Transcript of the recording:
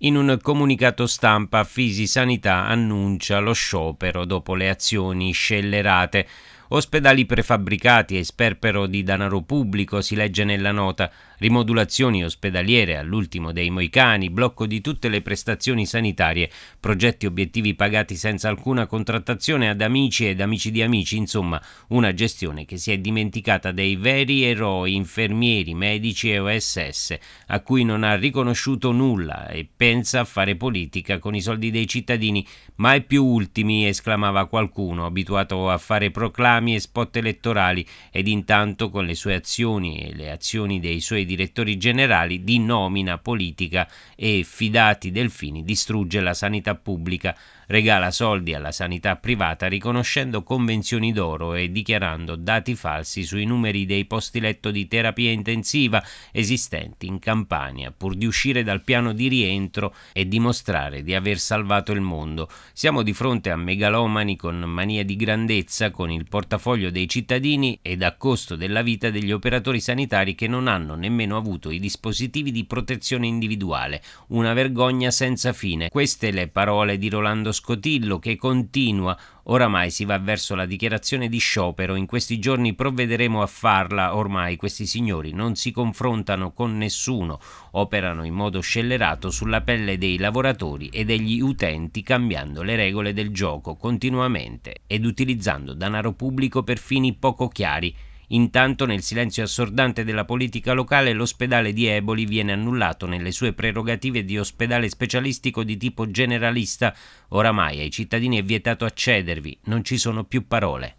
In un comunicato stampa Fisi Sanità annuncia lo sciopero dopo le azioni scellerate, Ospedali prefabbricati e sperpero di danaro pubblico, si legge nella nota, rimodulazioni ospedaliere all'ultimo dei Moicani, blocco di tutte le prestazioni sanitarie, progetti obiettivi pagati senza alcuna contrattazione ad amici ed amici di amici, insomma una gestione che si è dimenticata dei veri eroi, infermieri, medici e OSS, a cui non ha riconosciuto nulla e pensa a fare politica con i soldi dei cittadini, mai più ultimi, esclamava qualcuno, abituato a fare proclami proclami e spot elettorali ed intanto con le sue azioni e le azioni dei suoi direttori generali di nomina politica e fidati delfini distrugge la sanità pubblica regala soldi alla sanità privata riconoscendo convenzioni d'oro e dichiarando dati falsi sui numeri dei posti letto di terapia intensiva esistenti in Campania, pur di uscire dal piano di rientro e dimostrare di aver salvato il mondo. Siamo di fronte a megalomani con mania di grandezza, con il portafoglio dei cittadini ed a costo della vita degli operatori sanitari che non hanno nemmeno avuto i dispositivi di protezione individuale. Una vergogna senza fine. Queste le parole di Rolando scotillo che continua. Oramai si va verso la dichiarazione di sciopero, in questi giorni provvederemo a farla, ormai questi signori non si confrontano con nessuno, operano in modo scellerato sulla pelle dei lavoratori e degli utenti cambiando le regole del gioco continuamente ed utilizzando denaro pubblico per fini poco chiari. Intanto, nel silenzio assordante della politica locale, l'ospedale di Eboli viene annullato nelle sue prerogative di ospedale specialistico di tipo generalista. Oramai ai cittadini è vietato accedervi, non ci sono più parole.